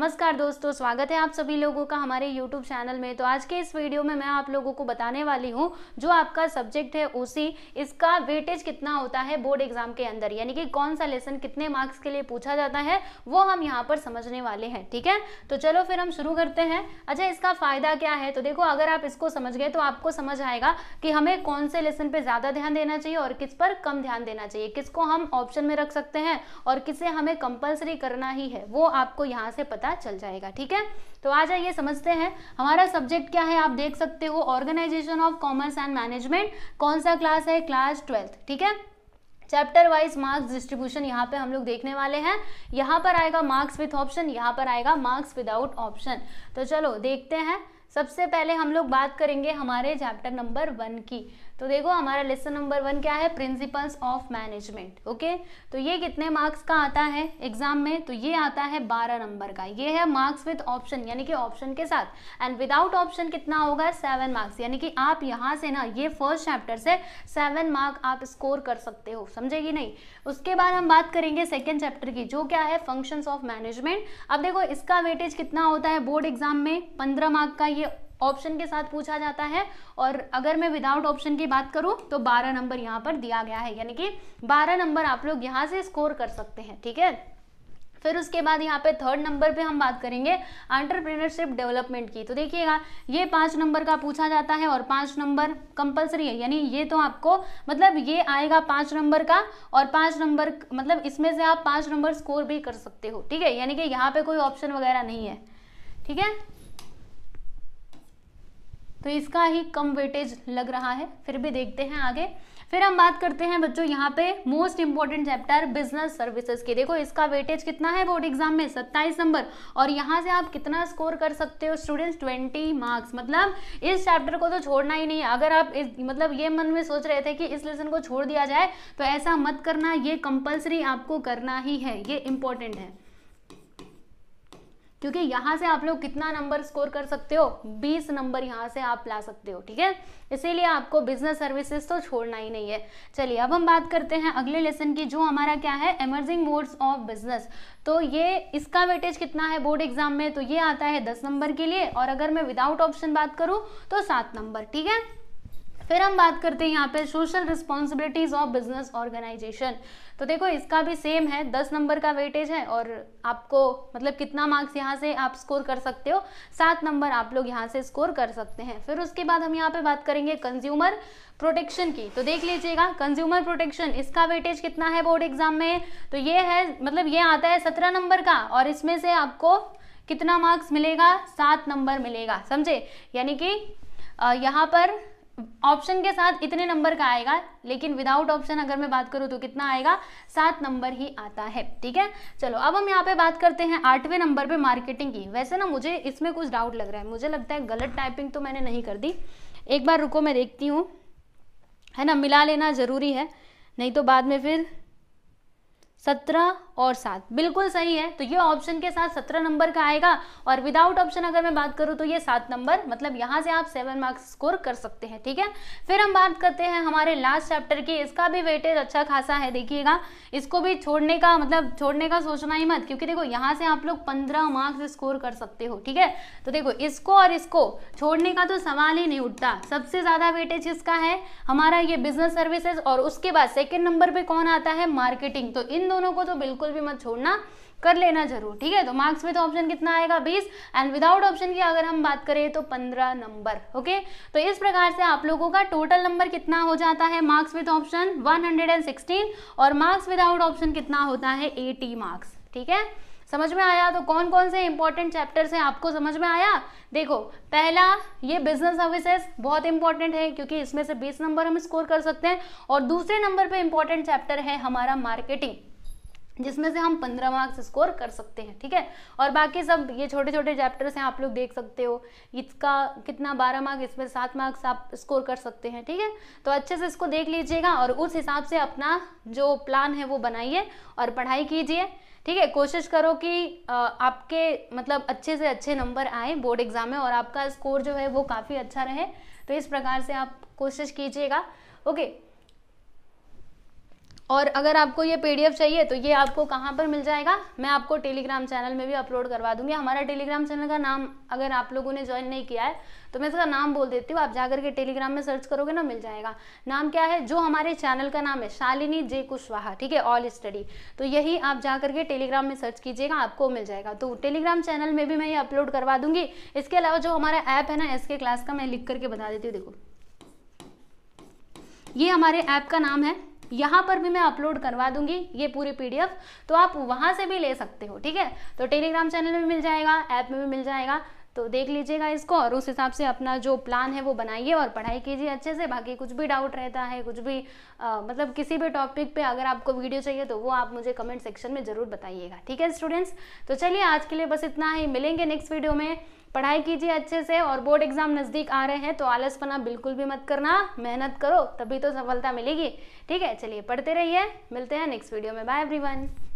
नमस्कार दोस्तों स्वागत है आप सभी लोगों का हमारे YouTube चैनल में तो आज के इस वीडियो में मैं आप लोगों को बताने वाली हूँ जो आपका सब्जेक्ट है उसी इसका वेटेज कितना होता है बोर्ड एग्जाम के अंदर यानी कि कौन सा लेसन कितने मार्क्स के लिए पूछा जाता है वो हम यहाँ पर समझने वाले हैं ठीक है तो चलो फिर हम शुरू करते हैं अच्छा इसका फायदा क्या है तो देखो अगर आप इसको समझ गए तो आपको समझ आएगा कि हमें कौन से लेसन पर ज़्यादा ध्यान देना चाहिए और किस पर कम ध्यान देना चाहिए किसको हम ऑप्शन में रख सकते हैं और किसे हमें कंपल्सरी करना ही है वो आपको यहाँ से पता पता चल जाएगा ठीक है तो आ जाइए समझते हैं हमारा सब्जेक्ट क्या है आप देख सकते हो organization of commerce and management कौन सा क्लास है क्लास ट्वेल्थ ठीक है चैप्टर वाइज मार्क्स डिस्ट्रीब्यूशन यहाँ पे हम लोग देखने वाले हैं यहाँ पर आएगा मार्क्स विथ ऑप्शन यहाँ पर आएगा मार्क्स विदाउट ऑप्शन तो चलो देखते हैं सबसे पहले हम लोग बात करेंगे हमारे चैप्टर नंबर वन की तो देखो हमारा लेसन नंबर वन क्या है प्रिंसिपल्स ऑफ मैनेजमेंट ओके तो ये कितने मार्क्स का आता है एग्जाम में तो ये आता है बारह नंबर का ये है मार्क्स विद ऑप्शन यानी कि ऑप्शन के साथ एंड विदाउट ऑप्शन कितना होगा सेवन मार्क्स यानी कि आप यहाँ से ना ये फर्स्ट चैप्टर से सेवन मार्क आप स्कोर कर सकते हो समझेगी नहीं उसके बाद हम बात करेंगे सेकेंड चैप्टर की जो क्या है फंक्शन ऑफ मैनेजमेंट अब देखो इसका वेटेज कितना होता है बोर्ड एग्जाम में पंद्रह मार्क का ऑप्शन के साथ पूछा जाता है और अगर मैं विदाउट ऑप्शन की बात करूँ तो बारह नंबर यहाँ पर दिया गया है यानी कि बारह नंबर आप लोग यहाँ से स्कोर कर सकते हैं ठीक है फिर उसके बाद यहाँ पे थर्ड नंबर पे हम बात करेंगे एंटरप्रेनरशिप डेवलपमेंट की तो देखिएगा ये पांच नंबर का पूछा जाता है और पांच नंबर कंपलसरी है यानी ये तो आपको मतलब ये आएगा पांच नंबर का और पांच नंबर मतलब इसमें से आप पांच नंबर स्कोर भी कर सकते हो ठीक है यानी कि यहाँ पे कोई ऑप्शन वगैरह नहीं है ठीक है तो इसका ही कम वेटेज लग रहा है फिर भी देखते हैं आगे फिर हम बात करते हैं बच्चों यहाँ पे most important chapter business services की देखो इसका वेटेज कितना है बोर्ड एग्जाम में 27 नंबर और यहाँ से आप कितना स्कोर कर सकते हो स्टूडेंट्स 20 मार्क्स मतलब इस चैप्टर को तो छोड़ना ही नहीं है अगर आप इस मतलब ये मन में सोच रहे थे कि इस लेसन को छोड़ दिया जाए तो ऐसा मत करना ये कंपल्सरी आपको करना ही है ये इंपॉर्टेंट है क्योंकि यहां से आप लोग कितना नंबर स्कोर कर सकते हो 20 नंबर यहाँ से आप ला सकते हो ठीक है इसीलिए आपको बिजनेस सर्विसेज तो छोड़ना ही नहीं है चलिए अब हम बात करते हैं अगले लेसन की जो हमारा क्या है एमर्जिंग मोड्स ऑफ बिजनेस तो ये इसका वेटेज कितना है बोर्ड एग्जाम में तो ये आता है दस नंबर के लिए और अगर मैं विदाउट ऑप्शन बात करूँ तो सात नंबर ठीक है फिर हम बात करते हैं यहाँ पे social responsibilities of business organization तो देखो इसका भी सेम है दस नंबर का वेटेज है और आपको मतलब कितना मार्क्स यहाँ से आप स्कोर कर सकते हो सात नंबर आप लोग यहाँ से स्कोर कर सकते हैं फिर उसके बाद हम यहाँ पे बात करेंगे कंज्यूमर प्रोटेक्शन की तो देख लीजिएगा कंज्यूमर प्रोटेक्शन इसका वेटेज कितना है बोर्ड एग्जाम में तो ये है मतलब ये आता है सत्रह नंबर का और इसमें से आपको कितना मार्क्स मिलेगा सात नंबर मिलेगा समझे यानी कि यहाँ पर ऑप्शन के साथ इतने नंबर का आएगा लेकिन विदाउट ऑप्शन अगर मैं बात करूं तो कितना आएगा सात नंबर ही आता है ठीक है चलो अब हम यहाँ पे बात करते हैं आठवें नंबर पे मार्केटिंग की वैसे ना मुझे इसमें कुछ डाउट लग रहा है मुझे लगता है गलत टाइपिंग तो मैंने नहीं कर दी एक बार रुको मैं देखती हूँ है ना मिला लेना ज़रूरी है नहीं तो बाद में फिर सत्रह और सात बिल्कुल सही है तो ये ऑप्शन के साथ सत्रह नंबर का आएगा और विदाउट ऑप्शन अगर मैं बात करूं तो ये सात नंबर मतलब यहां से आप सेवन मार्क्स स्कोर कर सकते हैं ठीक है फिर हम बात करते हैं हमारे लास्ट चैप्टर की इसका भी वेटेज अच्छा खासा है देखिएगा इसको भी छोड़ने का मतलब छोड़ने का सोचना ही मत क्योंकि देखो यहाँ से आप लोग पंद्रह मार्क्स स्कोर कर सकते हो ठीक है तो देखो इसको और इसको छोड़ने का तो सवाल ही नहीं उठता सबसे ज़्यादा वेटेज इसका है हमारा ये बिजनेस सर्विसेज और उसके बाद सेकेंड नंबर पर कौन आता है मार्केटिंग तो इन दोनों को तो बिल्कुल बिल्कुल भी मत छोड़ना कर लेना जरूर ठीक है तो मार्क्स में तो ऑप्शन कितना आएगा 20 एंड विदाउट ऑप्शन की अगर हम बात करें तो 15 नंबर ओके तो इस प्रकार से आप लोगों का टोटल नंबर कितना हो जाता है मार्क्स विद ऑप्शन 116 और मार्क्स विदाउट ऑप्शन कितना होता है 80 मार्क्स ठीक है समझ में आया तो कौन कौन से इंपॉर्टेंट चैप्टर्स हैं आपको समझ में आया देखो पहला ये बिजनेस सर्विसेज बहुत इंपॉर्टेंट है क्योंकि इसमें से 20 नंबर हम स्कोर कर सकते हैं और दूसरे नंबर पे इंपॉर्टेंट चैप्टर है हमारा मार्केटिंग जिसमें से हम पंद्रह मार्क्स स्कोर कर सकते हैं ठीक है और बाकी सब ये छोटे छोटे चैप्टर्स हैं आप लोग देख सकते हो इसका कितना बारह मार्क्स इसमें सात मार्क्स आप स्कोर कर सकते हैं ठीक है तो अच्छे से इसको देख लीजिएगा और उस हिसाब से अपना जो प्लान है वो बनाइए और पढ़ाई कीजिए ठीक है कोशिश करो कि आपके मतलब अच्छे से अच्छे नंबर आए बोर्ड एग्जाम में और आपका स्कोर जो है वो काफ़ी अच्छा रहे तो इस प्रकार से आप कोशिश कीजिएगा ओके और अगर आपको ये पी चाहिए तो ये आपको कहाँ पर मिल जाएगा मैं आपको टेलीग्राम चैनल में भी अपलोड करवा दूंगी हमारा टेलीग्राम चैनल का नाम अगर आप लोगों ने ज्वाइन नहीं किया है तो मैं इसका नाम बोल देती हूँ आप जाकर के टेलीग्राम में सर्च करोगे ना मिल जाएगा नाम क्या है जो हमारे चैनल का नाम है शालिनी जे कुशवाहा ठीक है ऑल स्टडी तो यही आप जा करके टेलीग्राम में सर्च कीजिएगा आपको मिल जाएगा तो टेलीग्राम चैनल में भी मैं ये अपलोड करवा दूंगी इसके अलावा जो हमारा ऐप है ना एस के क्लास का मैं लिख करके बता देती हूँ देखो ये हमारे ऐप का नाम है यहाँ पर भी मैं अपलोड करवा दूंगी ये पूरी पीडीएफ तो आप वहाँ से भी ले सकते हो ठीक है तो टेलीग्राम चैनल में मिल जाएगा ऐप में भी मिल जाएगा तो देख लीजिएगा इसको और उस हिसाब से अपना जो प्लान है वो बनाइए और पढ़ाई कीजिए अच्छे से बाकी कुछ भी डाउट रहता है कुछ भी आ, मतलब किसी भी टॉपिक पे अगर आपको वीडियो चाहिए तो वो आप मुझे कमेंट सेक्शन में ज़रूर बताइएगा ठीक है स्टूडेंट्स तो चलिए आज के लिए बस इतना ही मिलेंगे नेक्स्ट वीडियो में पढ़ाई कीजिए अच्छे से और बोर्ड एग्जाम नज़दीक आ रहे हैं तो आलसपना बिल्कुल भी मत करना मेहनत करो तभी तो सफलता मिलेगी ठीक है चलिए पढ़ते रहिए मिलते हैं नेक्स्ट वीडियो में बाय एवरीवन